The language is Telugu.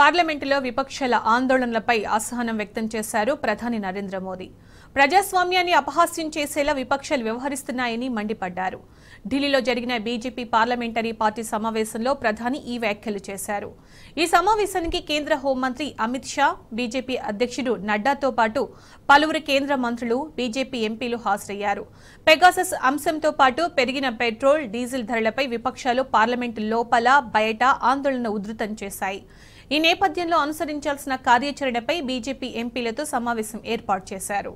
పార్లమెంటులో విపక్షాల ఆందోళనలపై అసహనం వ్యక్తం చేశారు ప్రధాని నరేంద్ర మోదీ ప్రజాస్వామ్యాన్ని అపహాస్యం చేసేలా విపక్షాలు వ్యవహరిస్తున్నాయని మండిపడ్డారు ఢిల్లీలో జరిగిన బీజేపీ పార్లమెంటరీ పార్టీ సమావేశంలో ప్రధాని ఈ వ్యాఖ్యలు చేశారు ఈ సమావేశానికి కేంద్ర హోంమంత్రి అమిత్ షా బీజేపీ అధ్యక్షుడు నడ్డాతో పాటు పలువురు కేంద్ర మంత్రులు బీజేపీ ఎంపీలు హాజరయ్యారు పెగాసస్ అంశంతో పాటు పెరిగిన పెట్రోల్ డీజిల్ ధరలపై విపక్షాలు పార్లమెంటు లోపల బయట ఆందోళన ఉధృతం చేశాయి ఈ నేపథ్యంలో అనుసరించాల్సిన కార్యాచరణపై బీజేపీ ఎంపీలతో సమావేశం ఏర్పాటు చేశారు